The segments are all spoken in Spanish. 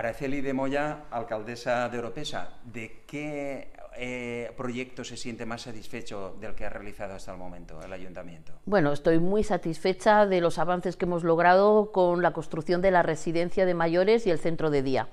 Araceli de Moya, alcaldesa de Oropesa, ¿de qué eh, proyecto se siente más satisfecho del que ha realizado hasta el momento el ayuntamiento? Bueno, estoy muy satisfecha de los avances que hemos logrado con la construcción de la residencia de mayores y el centro de día.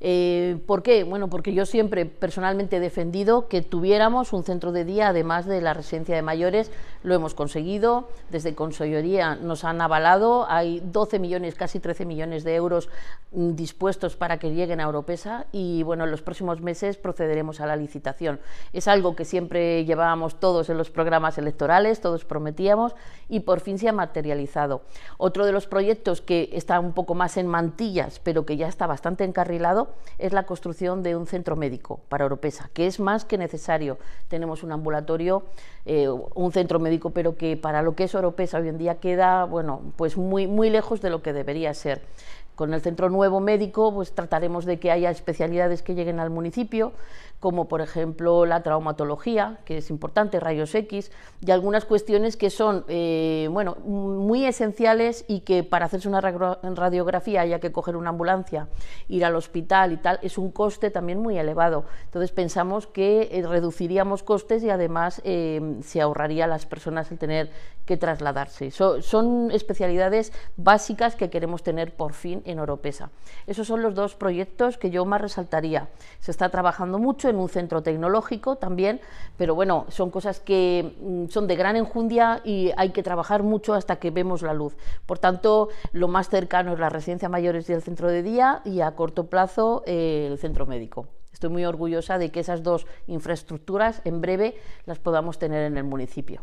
Eh, ¿Por qué? Bueno, porque yo siempre personalmente he defendido que tuviéramos un centro de día además de la residencia de mayores. Lo hemos conseguido, desde Consellería nos han avalado, hay 12 millones, casi 13 millones de euros mm, dispuestos para que lleguen a Europesa y bueno, en los próximos meses procederemos a la licitación. Es algo que siempre llevábamos todos en los programas electorales, todos prometíamos y por fin se ha materializado. Otro de los proyectos que está un poco más en mantillas, pero que ya está bastante encarrilado, es la construcción de un centro médico para Oropesa, que es más que necesario. Tenemos un ambulatorio, eh, un centro médico, pero que para lo que es Oropesa hoy en día queda, bueno, pues muy, muy lejos de lo que debería ser con el Centro Nuevo Médico pues trataremos de que haya especialidades que lleguen al municipio, como por ejemplo la traumatología, que es importante, rayos X, y algunas cuestiones que son eh, bueno, muy esenciales y que para hacerse una radiografía haya que coger una ambulancia, ir al hospital y tal, es un coste también muy elevado. Entonces pensamos que eh, reduciríamos costes y además eh, se ahorraría a las personas el tener que trasladarse. son especialidades básicas que queremos tener por fin en Esos son los dos proyectos que yo más resaltaría. Se está trabajando mucho en un centro tecnológico también, pero bueno, son cosas que mm, son de gran enjundia y hay que trabajar mucho hasta que vemos la luz. Por tanto, lo más cercano es la residencia mayores y el centro de día y a corto plazo eh, el centro médico. Estoy muy orgullosa de que esas dos infraestructuras en breve las podamos tener en el municipio.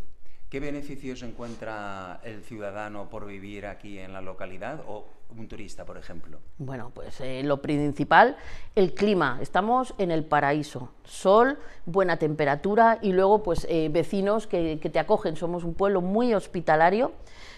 ¿Qué beneficios encuentra el ciudadano por vivir aquí en la localidad o un turista, por ejemplo? Bueno, pues eh, lo principal, el clima. Estamos en el paraíso. Sol, buena temperatura y luego pues eh, vecinos que, te acogen. Somos un pueblo muy hospitalario.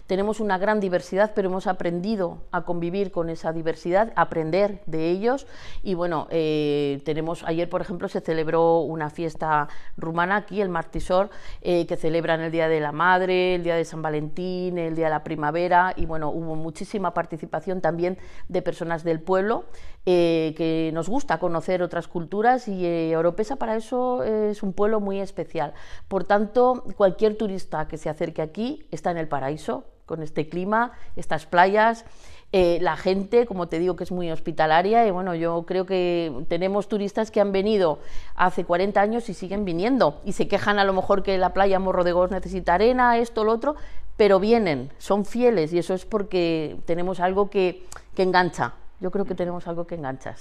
Tenemos una gran diversidad, pero hemos aprendido a convivir con esa diversidad, aprender de ellos. Y bueno, eh, tenemos ayer, por ejemplo, se celebró una fiesta rumana aquí, el Martisor, que celebran el Día de la Madre, el Día de San Valentín, el Día de la Primavera. Y bueno, hubo muchísima participación también de personas del pueblo, eh, que nos gusta conocer otras culturas y eh, para eso es un pueblo muy especial. Por tanto, cualquier turista que se acerque aquí está en el paraíso, con este clima, estas playas eh, la gente, como te digo, que es muy hospitalaria y bueno, yo creo que tenemos turistas que han venido hace 40 años y siguen viniendo y se quejan a lo mejor que la playa Morro de Gos necesita arena, esto, lo otro, pero vienen, son fieles y eso es porque tenemos algo que, engancha. Yo creo que tenemos algo que engancha.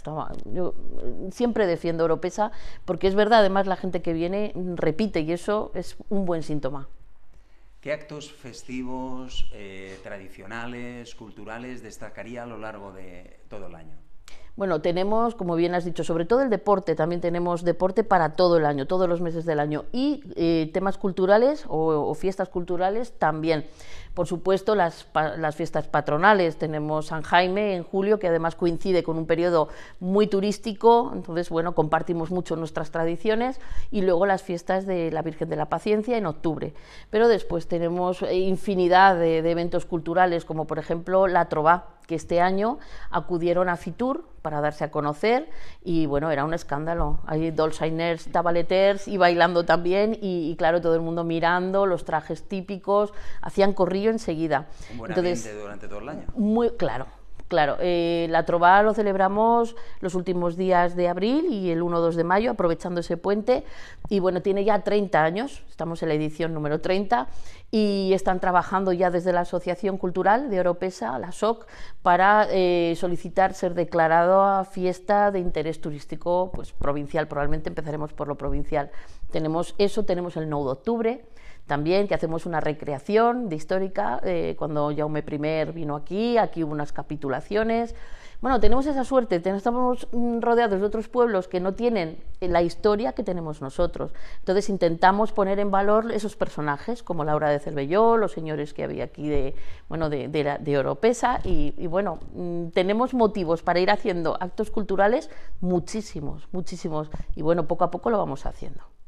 Yo siempre defiendo Oropesa porque es verdad, además la gente que viene repite y eso es un buen síntoma. ¿Qué actos festivos, eh, tradicionales, culturales destacaría a lo largo de todo el año? Bueno, tenemos, como bien has dicho, sobre todo el deporte, también tenemos deporte para todo el año, todos los meses del año, y eh, temas culturales o, fiestas culturales también. Por supuesto, las, fiestas patronales, tenemos San Jaime en julio, que además coincide con un periodo muy turístico, entonces, bueno, compartimos mucho nuestras tradiciones, y luego las fiestas de la Virgen de la Paciencia en octubre. Pero después tenemos eh, infinidad de eventos culturales, como por ejemplo la Trova, que este año acudieron a FITUR para darse a conocer y bueno, era un escándalo. Hay dolceiners, tabaleters y bailando también y, claro, todo el mundo mirando, los trajes típicos, hacían corrillo enseguida. Un Entonces, durante todo el año. Muy claro, Claro, eh, la trova lo celebramos los últimos días de abril y el 1-2 de mayo, aprovechando ese puente. Y bueno, tiene ya 30 años, estamos en la edición número 30, y están trabajando ya desde la Asociación Cultural de Oropesa, la SOC, para eh, solicitar ser declarado a fiesta de interés turístico pues, provincial. Probablemente empezaremos por lo provincial. Tenemos eso, tenemos el 9 de octubre, también que hacemos una recreación de histórica, eh, cuando Jaume I vino aquí, aquí hubo unas capitulaciones. Bueno, tenemos esa suerte, estamos rodeados de otros pueblos que no tienen la historia que tenemos nosotros. Entonces intentamos poner en valor esos personajes, como Laura de Cervelló, los señores que había aquí de, bueno, de, de, de Oropesa, y bueno, mm, tenemos motivos para ir haciendo actos culturales muchísimos, muchísimos, y bueno, poco a poco lo vamos haciendo.